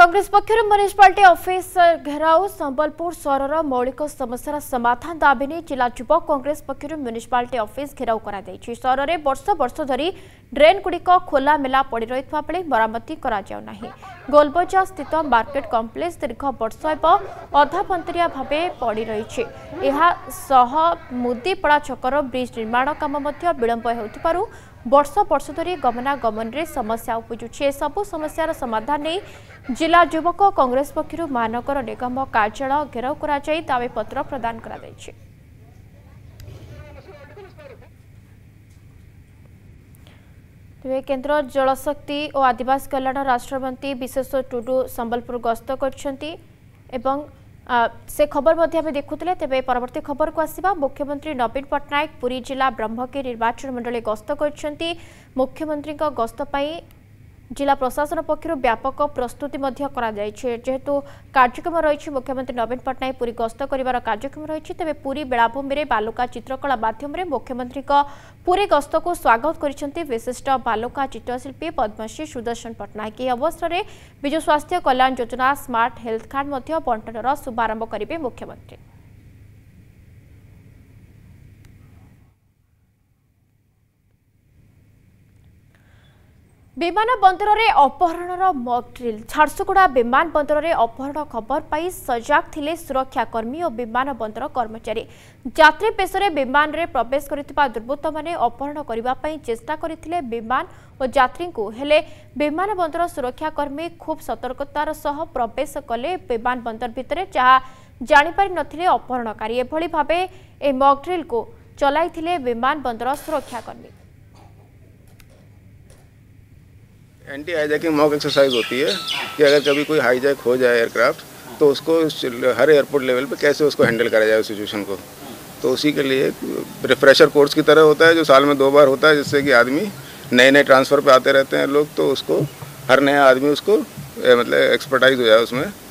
Congress পক্ষর municipality office ঘেরাও সম্বলপুর সহরর মৌলিক সমস্যার সমাধান দাবি নিয়ে জেলা যুব কংগ্রেস পক্ষর মুনিসিপালিটি অফিস ঘেরাও করা সহরের বর্ষ বর্ষ ধর ড্রেনগুড়ি খোলামেলা পড়ে রয়েছে বেড়ে মরামতি করা না গোলবজার স্থিত মার্কেট কমপ্লেক্স দীর্ঘ বর্ষ এবং অধাপন্তরিয়া ভাবে পড়ে রয়েছে এসহ মুদিপড়া ছকর ব্রিজ নির্মাণ কাম বিলম্ব হেউথিবারু ବର୍ଷ ବର୍ଷ ଧରି ଗମନାଗମନରେ ସମସ୍ୟା ଉପୁଜୁଛି ଏସବୁ ସମସ୍ୟାର ସମାଧାନ ନେଇ ଜିଲ୍ଲା ଯୁବକ କଂଗ୍ରେସ ପକ୍ଷରୁ ମହାନଗର ନିଗମ କାର୍ଯ୍ୟାଳୟ ଘେରାଉ କରାଯାଇ ଦାବିପତ୍ର ପ୍ରଦାନ କରାଯାଇଛି ତେବେ କେନ୍ଦ୍ର ଜଳଶକ୍ତି ଓ ଆଦିବାସୀ କଲ୍ୟାଣ ରାଷ୍ଟ୍ରମନ୍ତ୍ରୀ ବିଶେଷ ଟୁଡୁ ସମ୍ବଲପୁର ଗସ୍ତ କରିଛନ୍ତି ଏବଂ ସେ ଖବର ମଧ୍ୟ ଆମେ ଦେଖୁଥିଲେ ତେବେ ପରବର୍ତ୍ତୀ ଖବରକୁ ଆସିବା ମୁଖ୍ୟମନ୍ତ୍ରୀ ନବୀନ ପଟ୍ଟନାୟକ ପୁରୀ ଜିଲ୍ଲା ବ୍ରହ୍ମଗିରି ନିର୍ବାଚନ ମଣ୍ଡଳୀ ଗସ୍ତ କରିଛନ୍ତି ମୁଖ୍ୟମନ୍ତ୍ରୀଙ୍କ ଗସ୍ତ ପାଇଁ জেলা প্রশাসন পক্ষ ব্যাপক প্রস্তুতি করাযাইছে যেহেতু কার্যক্রম রয়েছে মুখ্যমন্ত্রী নবীন পট্টনাক পুরী গস্ত করার কার্যক্রম রয়েছে তবে পুরী বেড়াভূমি বালুকা চিত্রকলা মাধ্যমে মুখ্যমন্ত্রী পুরী গস্তক স্বাগত করেছেন বিশিষ্ট বালুকা চিত্রশিল্পী পদ্মশ্রী সুদর্শন পট্টনাক এই অবসরের বিজু স্বাস্থ্য কল্যাণ যোজনা স্মার্ট হেলথ কার্ড বণ্টনর শুভারম্ভ করবে মুখ্যমন্ত্রী विमान बन्दरे अपहरण र ड्रिल झारसुगुडा विमान बन्दरे अपहरण खबर सजग थिले सुरक्षाकर्मी विमान बन्दर कर्मचारी जी विमान विमा प्रवेश माने अपहरण चेष्टा चेष्टाले विमान हेले विमान सुरक्षाकर्मी खूब सतर्कतार सह प्रवेश कले भाबे ए मक ड्रिल को चलै विमान विमार सुरक्षाकर्मी एंटी हाईजैकिंग मॉक एक्सरसाइज होती है कि अगर कभी कोई हाईजैक हो जाए एयरक्राफ्ट तो उसको हर एयरपोर्ट लेवल पे कैसे उसको हैंडल करा जाए उस सिचुएशन को तो उसी के लिए रिफ्रेशर कोर्स की तरह होता है जो साल में दो बार होता है जिससे कि आदमी नए नए ट्रांसफ़र पे आते रहते हैं लोग तो उसको हर नया आदमी उसको मतलब एक्सपर्टाइज हो जाए उसमें